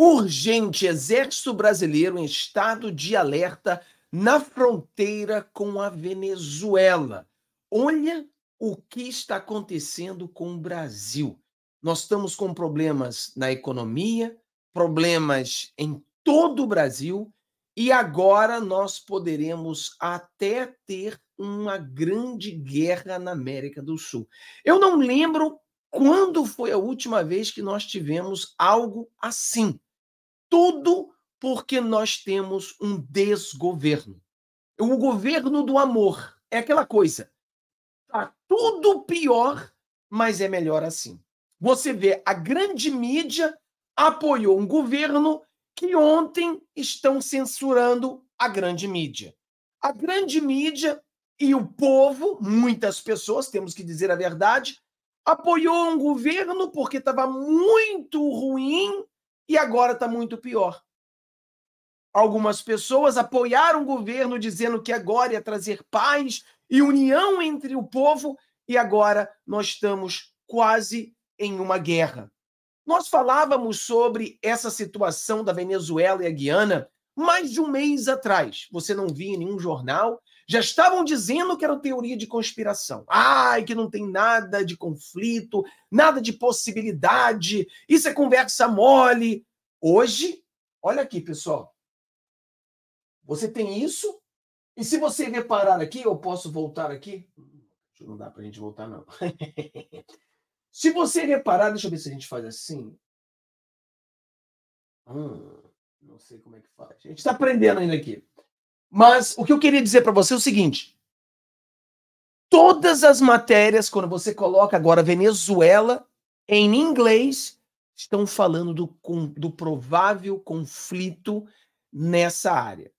Urgente, Exército Brasileiro em estado de alerta na fronteira com a Venezuela. Olha o que está acontecendo com o Brasil. Nós estamos com problemas na economia, problemas em todo o Brasil, e agora nós poderemos até ter uma grande guerra na América do Sul. Eu não lembro quando foi a última vez que nós tivemos algo assim. Tudo porque nós temos um desgoverno. O governo do amor é aquela coisa. Tá tudo pior, mas é melhor assim. Você vê a grande mídia apoiou um governo que ontem estão censurando a grande mídia. A grande mídia e o povo, muitas pessoas, temos que dizer a verdade, apoiou um governo porque estava muito ruim e agora está muito pior. Algumas pessoas apoiaram o governo dizendo que agora ia é trazer paz e união entre o povo, e agora nós estamos quase em uma guerra. Nós falávamos sobre essa situação da Venezuela e a Guiana mais de um mês atrás. Você não via em nenhum jornal, já estavam dizendo que era teoria de conspiração. Ai, que não tem nada de conflito, nada de possibilidade, isso é conversa mole. Hoje, olha aqui, pessoal. Você tem isso? E se você reparar aqui, eu posso voltar aqui? Não dá para a gente voltar, não. se você reparar, deixa eu ver se a gente faz assim. Hum, não sei como é que faz. A gente está aprendendo ainda aqui. Mas o que eu queria dizer para você é o seguinte: todas as matérias, quando você coloca agora Venezuela em inglês, estão falando do, do provável conflito nessa área,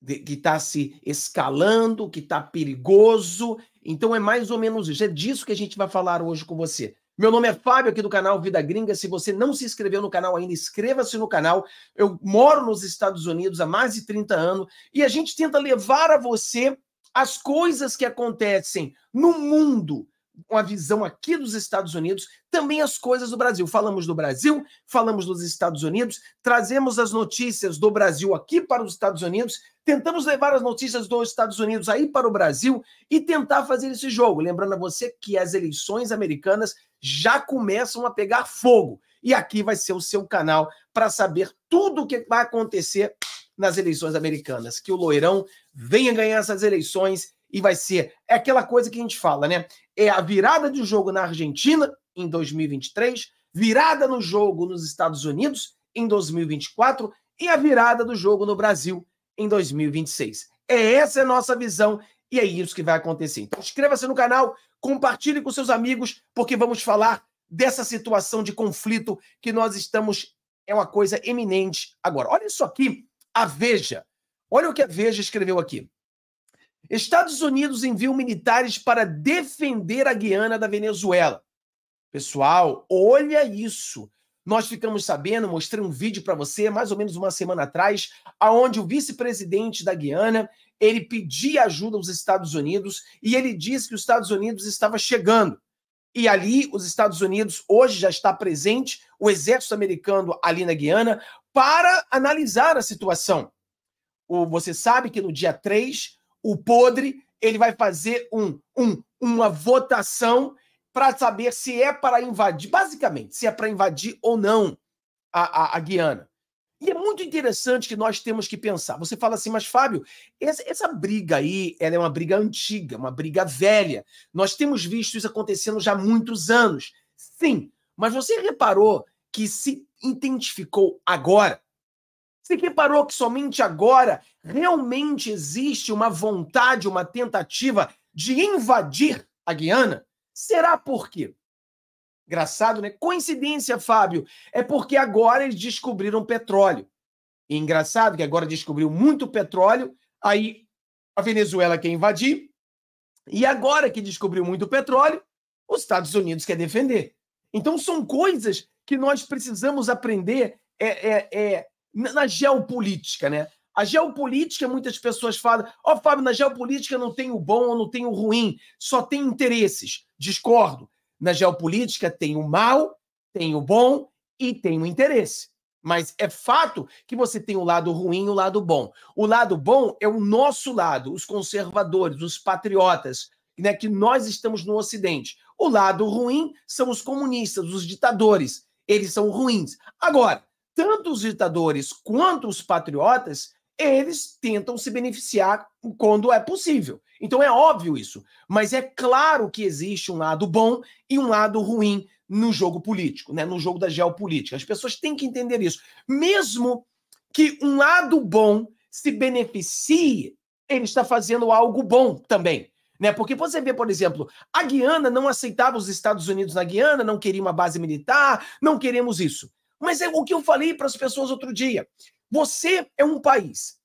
de, que está se escalando, que está perigoso. Então é mais ou menos isso. É disso que a gente vai falar hoje com você. Meu nome é Fábio, aqui do canal Vida Gringa. Se você não se inscreveu no canal ainda, inscreva-se no canal. Eu moro nos Estados Unidos há mais de 30 anos e a gente tenta levar a você as coisas que acontecem no mundo, uma visão aqui dos Estados Unidos, também as coisas do Brasil. Falamos do Brasil, falamos dos Estados Unidos, trazemos as notícias do Brasil aqui para os Estados Unidos Tentamos levar as notícias dos Estados Unidos aí para o Brasil e tentar fazer esse jogo. Lembrando a você que as eleições americanas já começam a pegar fogo. E aqui vai ser o seu canal para saber tudo o que vai acontecer nas eleições americanas. Que o Loirão venha ganhar essas eleições e vai ser. É aquela coisa que a gente fala, né? É a virada de jogo na Argentina em 2023, virada no jogo nos Estados Unidos em 2024 e a virada do jogo no Brasil em 2026. É essa a nossa visão e é isso que vai acontecer. Então, inscreva-se no canal, compartilhe com seus amigos, porque vamos falar dessa situação de conflito que nós estamos. É uma coisa eminente agora. Olha isso aqui, a Veja. Olha o que a Veja escreveu aqui. Estados Unidos enviam militares para defender a Guiana da Venezuela. Pessoal, olha isso. Nós ficamos sabendo, mostrei um vídeo para você mais ou menos uma semana atrás, aonde o vice-presidente da Guiana, ele pedia ajuda aos Estados Unidos e ele disse que os Estados Unidos estava chegando. E ali os Estados Unidos hoje já está presente o exército americano ali na Guiana para analisar a situação. O, você sabe que no dia 3, o podre, ele vai fazer um, um uma votação para saber se é para invadir, basicamente, se é para invadir ou não a, a, a, Guiana. E é muito interessante que nós temos que pensar. Você fala assim, mas Fábio, essa, essa briga aí, ela é uma briga antiga, uma briga velha. Nós temos visto isso acontecendo já há muitos anos. Sim, mas você reparou que se identificou agora? Você reparou que somente agora realmente existe uma vontade, uma tentativa de invadir a Guiana? Será por quê? Engraçado, né? Coincidência, Fábio. É porque agora eles descobriram petróleo. E engraçado que agora descobriu muito petróleo, aí a Venezuela quer invadir, e agora que descobriu muito petróleo, os Estados Unidos quer defender. Então são coisas que nós precisamos aprender é, é, é, na geopolítica, né? A geopolítica, muitas pessoas falam, ó, oh, Fábio, na geopolítica não tem o bom ou não tem o ruim, só tem interesses. Discordo. Na geopolítica tem o mal, tem o bom e tem o interesse. Mas é fato que você tem o lado ruim e o lado bom. O lado bom é o nosso lado, os conservadores, os patriotas, né, que nós estamos no Ocidente. O lado ruim são os comunistas, os ditadores. Eles são ruins. Agora, tanto os ditadores quanto os patriotas eles tentam se beneficiar quando é possível. Então é óbvio isso. Mas é claro que existe um lado bom e um lado ruim no jogo político, né? no jogo da geopolítica. As pessoas têm que entender isso. Mesmo que um lado bom se beneficie, ele está fazendo algo bom também. Né? Porque você vê, por exemplo, a Guiana não aceitava os Estados Unidos na Guiana, não queria uma base militar, não queremos isso. Mas é o que eu falei para as pessoas outro dia. Você é um país.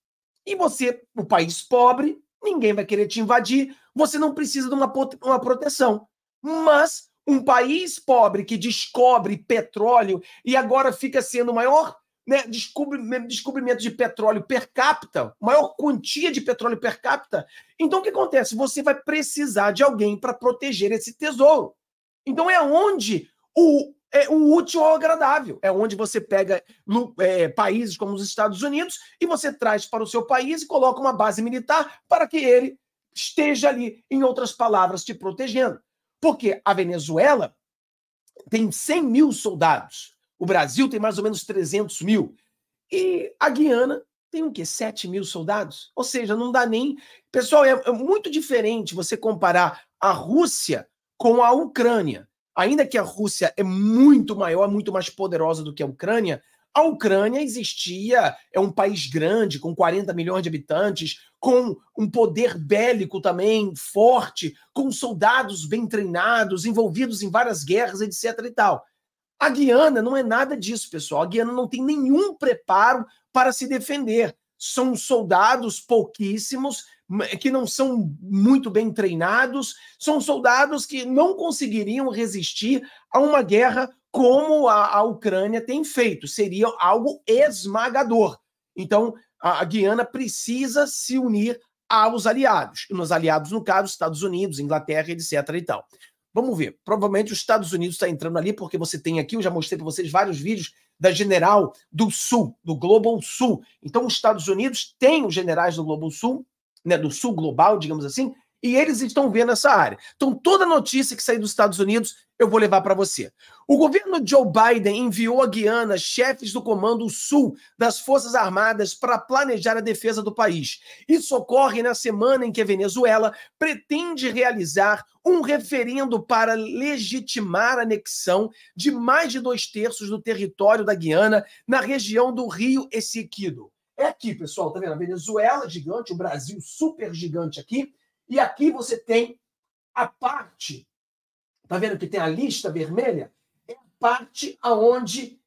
E você, o um país pobre, ninguém vai querer te invadir, você não precisa de uma, uma proteção. Mas um país pobre que descobre petróleo e agora fica sendo o maior né, né descobrimento de petróleo per capita, maior quantia de petróleo per capita. Então, o que acontece? Você vai precisar de alguém para proteger esse tesouro. Então, é onde o, é o útil ao agradável. É onde você pega é, países como os Estados Unidos e você traz para o seu país e coloca uma base militar para que ele esteja ali, em outras palavras, te protegendo. Porque a Venezuela tem 100 mil soldados, o Brasil tem mais ou menos 300 mil, e a Guiana tem o quê? 7 mil soldados? Ou seja, não dá nem. Pessoal, é, é muito diferente você comparar a Rússia com a Ucrânia ainda que a Rússia é muito maior, muito mais poderosa do que a Ucrânia, a Ucrânia existia, é um país grande, com 40 milhões de habitantes, com um poder bélico também forte, com soldados bem treinados, envolvidos em várias guerras, etc. e tal. A Guiana não é nada disso, pessoal. A Guiana não tem nenhum preparo para se defender. São soldados pouquíssimos que não são muito bem treinados, são soldados que não conseguiriam resistir a uma guerra como a, a Ucrânia tem feito. Seria algo esmagador. Então, a, a Guiana precisa se unir aos aliados. E nos aliados, no caso, Estados Unidos, Inglaterra, etc. e tal. Vamos ver. Provavelmente os Estados Unidos está entrando ali, porque você tem aqui, eu já mostrei para vocês vários vídeos da General do Sul, do Global Sul. Então, os Estados Unidos têm os generais do Global Sul né, do sul global, digamos assim, e eles estão vendo essa área. Então, toda notícia que sair dos Estados Unidos, eu vou levar para você. O governo Joe Biden enviou a Guiana chefes do Comando Sul das Forças Armadas para planejar a defesa do país. Isso ocorre na semana em que a Venezuela pretende realizar um referendo para legitimar a anexão de mais de dois terços do território da Guiana na região do Rio Essequido. É aqui, pessoal, tá vendo? A Venezuela gigante, o Brasil super gigante aqui. E aqui você tem a parte, tá vendo que tem a lista vermelha? É a parte aonde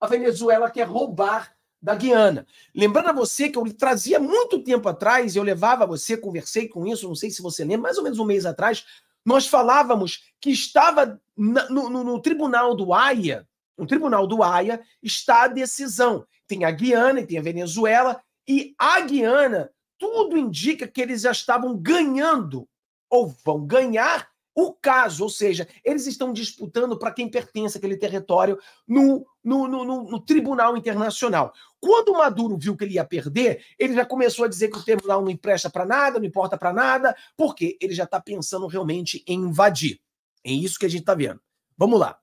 a Venezuela quer roubar da Guiana. Lembrando a você que eu trazia muito tempo atrás, eu levava você, conversei com isso, não sei se você lembra, mais ou menos um mês atrás, nós falávamos que estava no, no, no, tribunal do AIA, no tribunal do AIA está a decisão tem a Guiana e tem a Venezuela, e a Guiana, tudo indica que eles já estavam ganhando, ou vão ganhar, o caso, ou seja, eles estão disputando para quem pertence aquele território no, no, no, no, Tribunal Internacional. Quando Maduro viu que ele ia perder, ele já começou a dizer que o tribunal não empresta para nada, não importa para nada, porque ele já está pensando realmente em invadir. É isso que a gente está vendo. Vamos lá.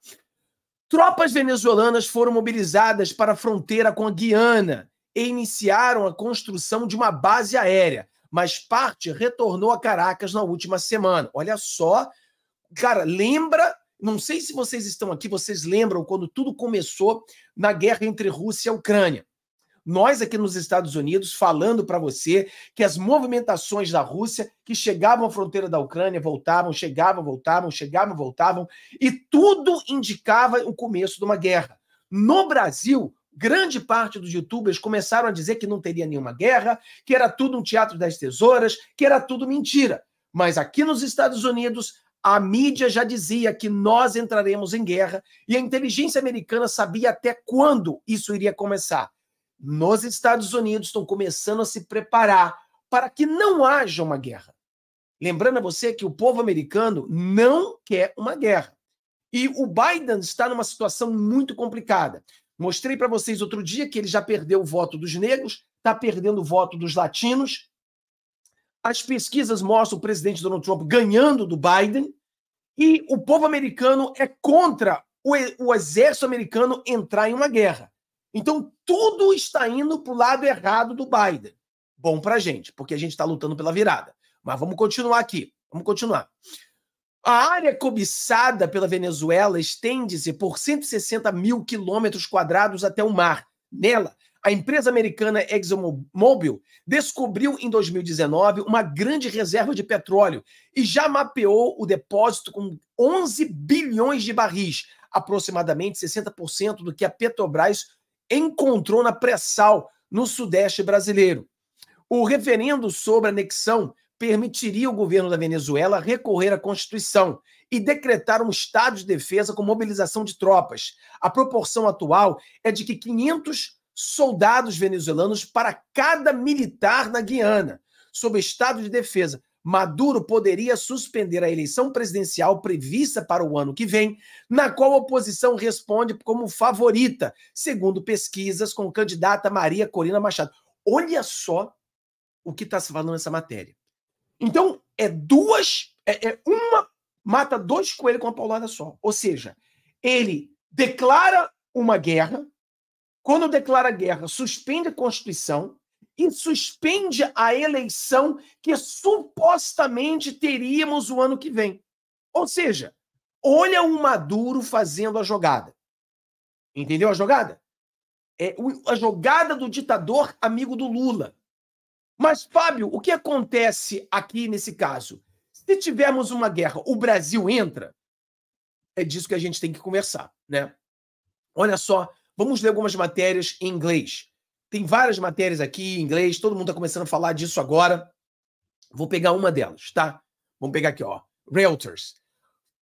Tropas venezuelanas foram mobilizadas para a fronteira com a Guiana e iniciaram a construção de uma base aérea, mas parte retornou a Caracas na última semana. Olha só, cara, lembra? Não sei se vocês estão aqui, vocês lembram quando tudo começou na guerra entre Rússia e Ucrânia nós aqui nos Estados Unidos falando para você que as movimentações da Rússia que chegavam à fronteira da Ucrânia voltavam, chegavam, voltavam, chegavam, voltavam, e tudo indicava o começo de uma guerra. No Brasil, grande parte dos youtubers começaram a dizer que não teria nenhuma guerra, que era tudo um teatro das tesouras, que era tudo mentira. Mas aqui nos Estados Unidos, a mídia já dizia que nós entraremos em guerra e a inteligência americana sabia até quando isso iria começar nos Estados Unidos estão começando a se preparar para que não haja uma guerra. Lembrando a você que o povo americano não quer uma guerra. E o Biden está numa situação muito complicada. Mostrei para vocês outro dia que ele já perdeu o voto dos negros, está perdendo o voto dos latinos. As pesquisas mostram o presidente Donald Trump ganhando do Biden. E o povo americano é contra o, exército americano entrar em uma guerra. Então, tudo está indo para o lado errado do Biden. Bom para a gente, porque a gente está lutando pela virada. Mas vamos continuar aqui. Vamos continuar. A área cobiçada pela Venezuela estende-se por 160 mil quilômetros quadrados até o mar. Nela, a empresa americana ExxonMobil descobriu em 2019 uma grande reserva de petróleo e já mapeou o depósito com 11 bilhões de barris, aproximadamente 60% do que a Petrobras encontrou na pré-sal no Sudeste brasileiro. O referendo sobre a anexão permitiria ao governo da Venezuela recorrer à Constituição e decretar um estado de defesa com mobilização de tropas. A proporção atual é de que 500 soldados venezuelanos para cada militar na Guiana, sob estado de defesa. Maduro poderia suspender a eleição presidencial prevista para o ano que vem, na qual a oposição responde como favorita, segundo pesquisas com candidata Maria Corina Machado. Olha só o que está se falando nessa matéria. Então, é duas, é, é uma, mata dois coelhos com uma paulada só. Ou seja, ele declara uma guerra, quando declara guerra, suspende a Constituição, e suspende a eleição que supostamente teríamos o ano que vem. Ou seja, olha o Maduro fazendo a jogada. Entendeu a jogada? É a jogada do ditador amigo do Lula. Mas, Fábio, o que acontece aqui nesse caso? Se tivermos uma guerra, o Brasil entra? É disso que a gente tem que conversar, né? Olha só, vamos ler algumas matérias em inglês. Tem várias matérias aqui em inglês, todo mundo está começando a falar disso agora. Vou pegar uma delas, tá? Vamos pegar aqui, ó. Realtors.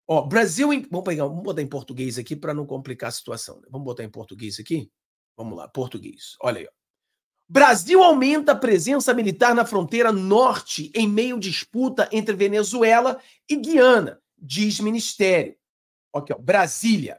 Ó, Brasil. Em... Vamos, pegar, vamos botar em português aqui para não complicar a situação. Né? Vamos botar em português aqui? Vamos lá, português. Olha aí, ó. Brasil aumenta a presença militar na fronteira norte em meio disputa entre Venezuela e Guiana, diz ministério. Aqui, ó, Brasília.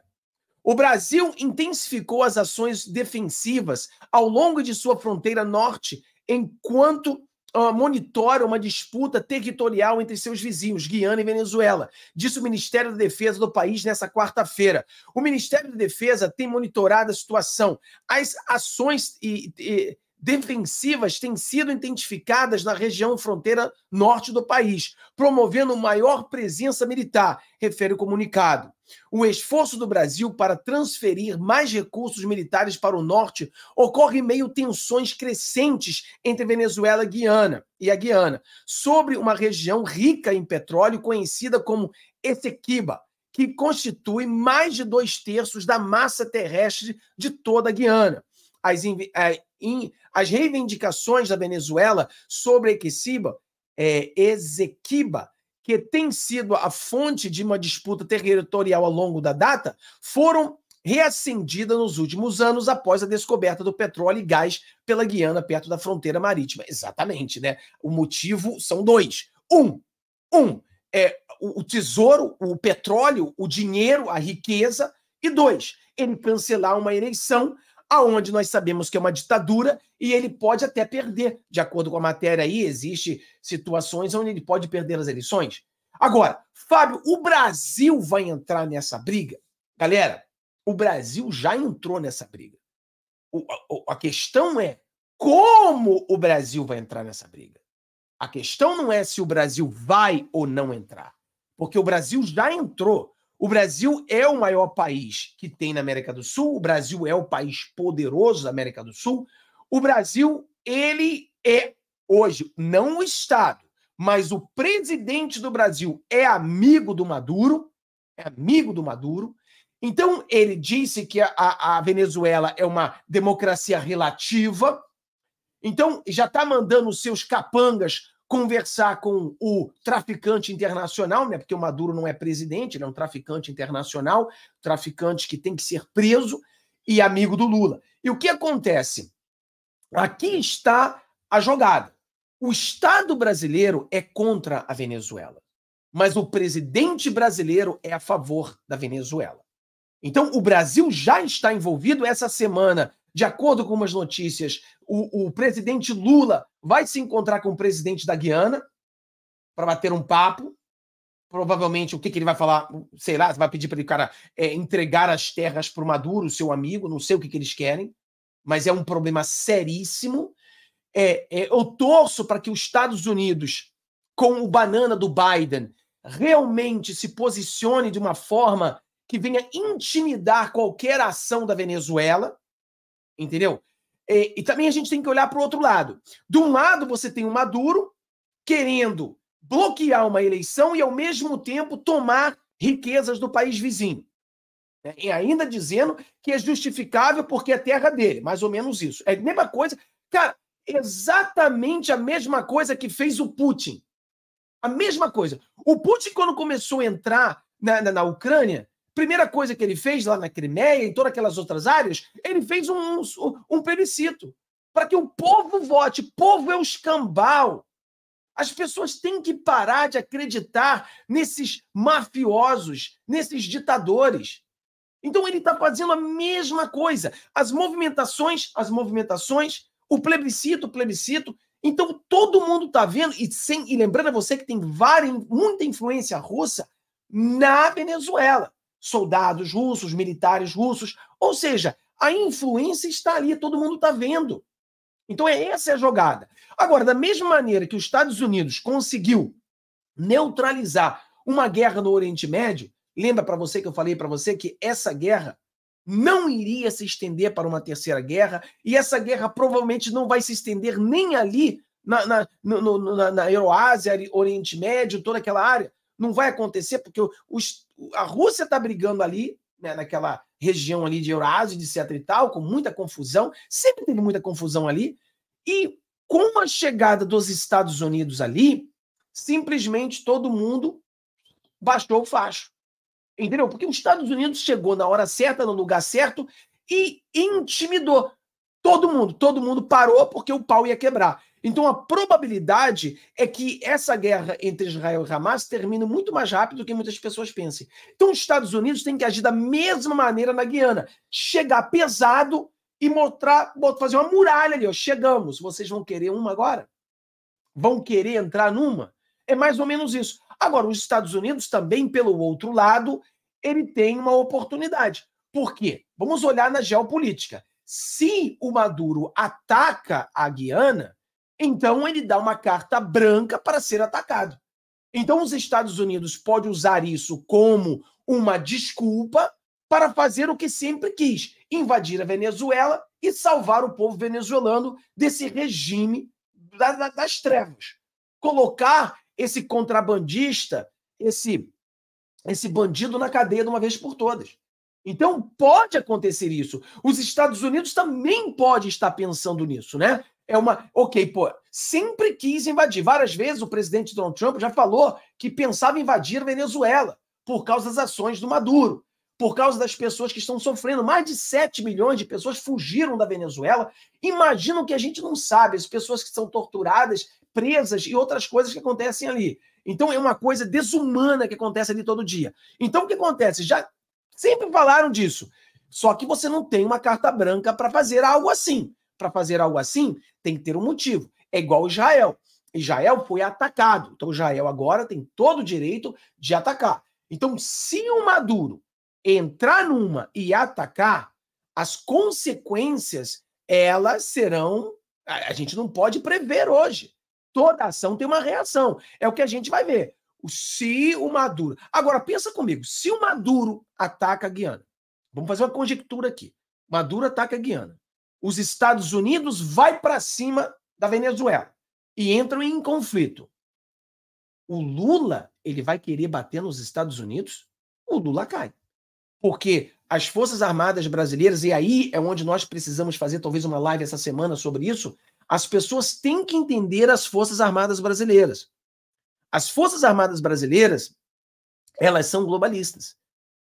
O Brasil intensificou as ações defensivas ao longo de sua fronteira norte, enquanto uh, monitora uma disputa territorial entre seus vizinhos, Guiana e Venezuela. Disse o Ministério da Defesa do país nessa quarta-feira. O Ministério da Defesa tem monitorado a situação. As ações e, e defensivas têm sido identificadas na região fronteira norte do país, promovendo maior presença militar, refere o comunicado. O esforço do Brasil para transferir mais recursos militares para o norte ocorre em meio a tensões crescentes entre Venezuela e Guiana e a Guiana, sobre uma região rica em petróleo conhecida como Essequiba, que constitui mais de dois terços da massa terrestre de toda a Guiana. As, eh, em as reivindicações da Venezuela sobre Equeciba, é, Ezequiba, que tem sido a fonte de uma disputa territorial ao longo da data, foram reacendidas nos últimos anos após a descoberta do petróleo e gás pela Guiana, perto da fronteira marítima. Exatamente, né? O motivo são dois. Um, um é o, o tesouro, o petróleo, o dinheiro, a riqueza, e dois, ele cancelar uma eleição aonde nós sabemos que é uma ditadura e ele pode até perder. De acordo com a matéria aí, existe situações onde ele pode perder as eleições. Agora, Fábio, o Brasil vai entrar nessa briga? Galera, o Brasil já entrou nessa briga. O, a, a questão é como o Brasil vai entrar nessa briga. A questão não é se o Brasil vai ou não entrar, porque o Brasil já entrou. O Brasil é o maior país que tem na América do Sul, o Brasil é o país poderoso da América do Sul. O Brasil, ele é hoje não o Estado, mas o presidente do Brasil é amigo do Maduro, é amigo do Maduro. Então, ele disse que a, a Venezuela é uma democracia relativa. Então, já está mandando os seus capangas conversar com o traficante internacional, né? Porque o Maduro não é presidente, ele é um traficante internacional, traficante que tem que ser preso e amigo do Lula. E o que acontece? Aqui está a jogada. O Estado brasileiro é contra a Venezuela, mas o presidente brasileiro é a favor da Venezuela. Então, o Brasil já está envolvido. Essa semana de acordo com umas notícias, o, o presidente Lula vai se encontrar com o presidente da Guiana para bater um papo. Provavelmente, o que, que ele vai falar? Sei lá, vai pedir para ele, cara é, entregar as terras para o Maduro, seu amigo, não sei o que, que eles querem, mas é um problema seríssimo. É, é, eu torço para que os Estados Unidos, com o banana do Biden, realmente se posicione de uma forma que venha intimidar qualquer ação da Venezuela, entendeu? E, e também a gente tem que olhar para o outro lado. De um lado, você tem o Maduro querendo bloquear uma eleição e, ao mesmo tempo, tomar riquezas do país vizinho. Né? E ainda dizendo que é justificável porque é terra dele, mais ou menos isso. É a mesma coisa. Cara, exatamente a mesma coisa que fez o Putin. A mesma coisa. O Putin, quando começou a entrar na, na, na Ucrânia, Primeira coisa que ele fez lá na Crimeia e todas aquelas outras áreas, ele fez um, um, um plebiscito para que o povo vote. Povo é o escambau. As pessoas têm que parar de acreditar nesses mafiosos, nesses ditadores. Então ele está fazendo a mesma coisa. As movimentações, as movimentações, o plebiscito, o plebiscito. Então todo mundo está vendo e sem e lembrando a você que tem várias, muita influência russa na Venezuela soldados russos, militares russos. Ou seja, a influência está ali, todo mundo está vendo. Então, é essa é a jogada. Agora, da mesma maneira que os Estados Unidos conseguiu neutralizar uma guerra no Oriente Médio, lembra para você que eu falei para você que essa guerra não iria se estender para uma terceira guerra, e essa guerra provavelmente não vai se estender nem ali na, na, no, no, na, na Euroásia, Oriente Médio, toda aquela área não vai acontecer, porque os, a Rússia está brigando ali, né, naquela região ali de Eurásia, etc e tal, com muita confusão, sempre teve muita confusão ali, e com a chegada dos Estados Unidos ali, simplesmente todo mundo baixou o facho. Entendeu? Porque os Estados Unidos chegou na hora certa, no lugar certo, e intimidou. Todo mundo, todo mundo parou porque o pau ia quebrar. Então a probabilidade é que essa guerra entre Israel e Hamas termine muito mais rápido do que muitas pessoas pensem. Então os Estados Unidos têm que agir da mesma maneira na Guiana, chegar pesado e mostrar, fazer uma muralha ali, ó, chegamos, vocês vão querer uma agora? Vão querer entrar numa? É mais ou menos isso. Agora os Estados Unidos também pelo outro lado, ele tem uma oportunidade. Por quê? Vamos olhar na geopolítica. Se o Maduro ataca a Guiana, então ele dá uma carta branca para ser atacado. Então os Estados Unidos podem usar isso como uma desculpa para fazer o que sempre quis: invadir a Venezuela e salvar o povo venezuelano desse regime das trevas. Colocar esse contrabandista, esse, esse bandido na cadeia de uma vez por todas. Então pode acontecer isso. Os Estados Unidos também pode estar pensando nisso, né? É uma, ok, pô, sempre quis invadir. Várias vezes o presidente Donald Trump já falou que pensava invadir a Venezuela por causa das ações do Maduro, por causa das pessoas que estão sofrendo. Mais de 7 milhões de pessoas fugiram da Venezuela. o que a gente não sabe, as pessoas que são torturadas, presas e outras coisas que acontecem ali. Então é uma coisa desumana que acontece ali todo dia. Então o que acontece? Já Sempre falaram disso. Só que você não tem uma carta branca para fazer algo assim. Para fazer algo assim, tem que ter um motivo. É igual Israel. Israel foi atacado. Então, Israel agora tem todo o direito de atacar. Então, se o Maduro entrar numa e atacar, as consequências elas serão. A gente não pode prever hoje. Toda ação tem uma reação. É o que a gente vai ver. Se o Maduro. Agora, pensa comigo. Se o Maduro ataca a Guiana, vamos fazer uma conjectura aqui. Maduro ataca a Guiana. Os Estados Unidos vai para cima da Venezuela e entram em conflito. O Lula, ele vai querer bater nos Estados Unidos? O Lula cai. Porque as Forças Armadas brasileiras, e aí é onde nós precisamos fazer talvez uma live essa semana sobre isso, as pessoas têm que entender as Forças Armadas brasileiras. As Forças Armadas Brasileiras, elas são globalistas.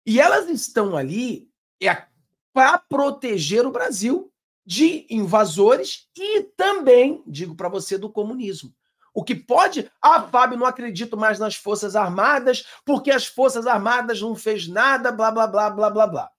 E elas estão ali é, para proteger o Brasil de invasores e também, digo para você, do comunismo. O que pode. Ah, Fábio, não acredito mais nas Forças Armadas, porque as Forças Armadas não fez nada, blá, blá, blá, blá, blá, blá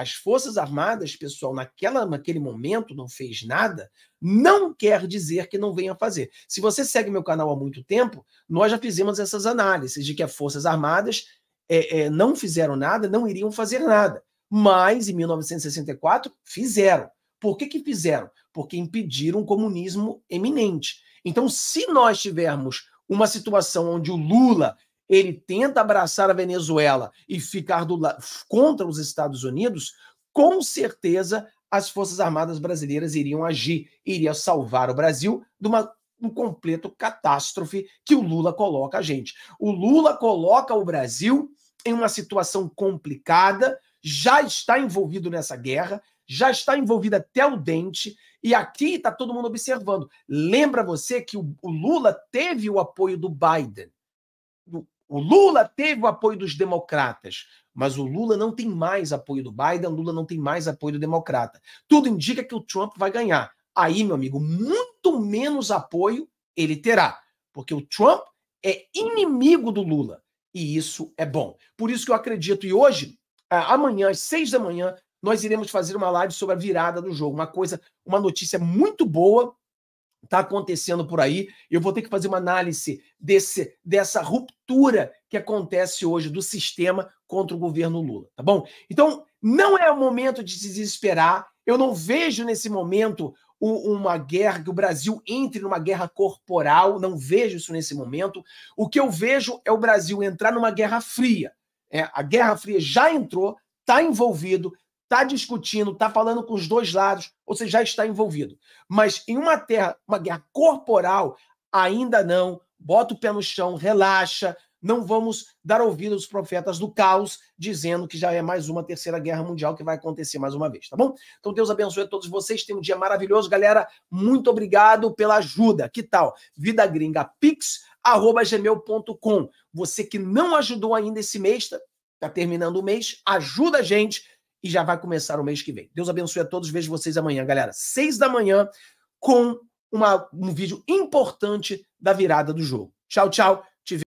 as Forças Armadas, pessoal, naquela, naquele momento não fez nada, não quer dizer que não venha fazer. Se você segue meu canal há muito tempo, nós já fizemos essas análises de que as Forças Armadas é, é, não fizeram nada, não iriam fazer nada. Mas, em 1964, fizeram. Por que, que fizeram? Porque impediram o comunismo eminente. Então, se nós tivermos uma situação onde o Lula ele tenta abraçar a Venezuela e ficar do la... contra os Estados Unidos, com certeza as Forças Armadas brasileiras iriam agir, iriam salvar o Brasil de uma um completo catástrofe que o Lula coloca a gente. O Lula coloca o Brasil em uma situação complicada, já está envolvido nessa guerra, já está envolvido até o dente, e aqui está todo mundo observando. Lembra você que o, o Lula teve o apoio do Biden. O Lula teve o apoio dos democratas, mas o Lula não tem mais apoio do Biden, o Lula não tem mais apoio do democrata. Tudo indica que o Trump vai ganhar. Aí, meu amigo, muito menos apoio ele terá, porque o Trump é inimigo do Lula. E isso é bom. Por isso que eu acredito. E hoje, amanhã, às seis da manhã, nós iremos fazer uma live sobre a virada do jogo. Uma coisa, uma notícia muito boa está acontecendo por aí. Eu vou ter que fazer uma análise desse, dessa ruptura que acontece hoje do sistema contra o governo Lula, tá bom? Então, não é o momento de se desesperar. Eu não vejo nesse momento uma guerra, que o Brasil entre numa guerra corporal, não vejo isso nesse momento. O que eu vejo é o Brasil entrar numa guerra fria. É, a Guerra Fria já entrou, está envolvido, está discutindo, está falando com os dois lados, ou seja, já está envolvido. Mas em uma terra, uma guerra corporal, ainda não. Bota o pé no chão, relaxa, não vamos dar ouvido aos profetas do caos, dizendo que já é mais uma terceira guerra mundial que vai acontecer mais uma vez, tá bom? Então Deus abençoe a todos vocês, tem um dia maravilhoso, galera. Muito obrigado pela ajuda. Que tal? Vida Gringa Pix arroba gmail.com. Você que não ajudou ainda esse mês, tá, tá terminando o mês, ajuda a gente e já vai começar o mês que vem. Deus abençoe a todos. Vejo vocês amanhã, galera. Seis da manhã com uma, um vídeo importante da virada do jogo. Tchau, tchau.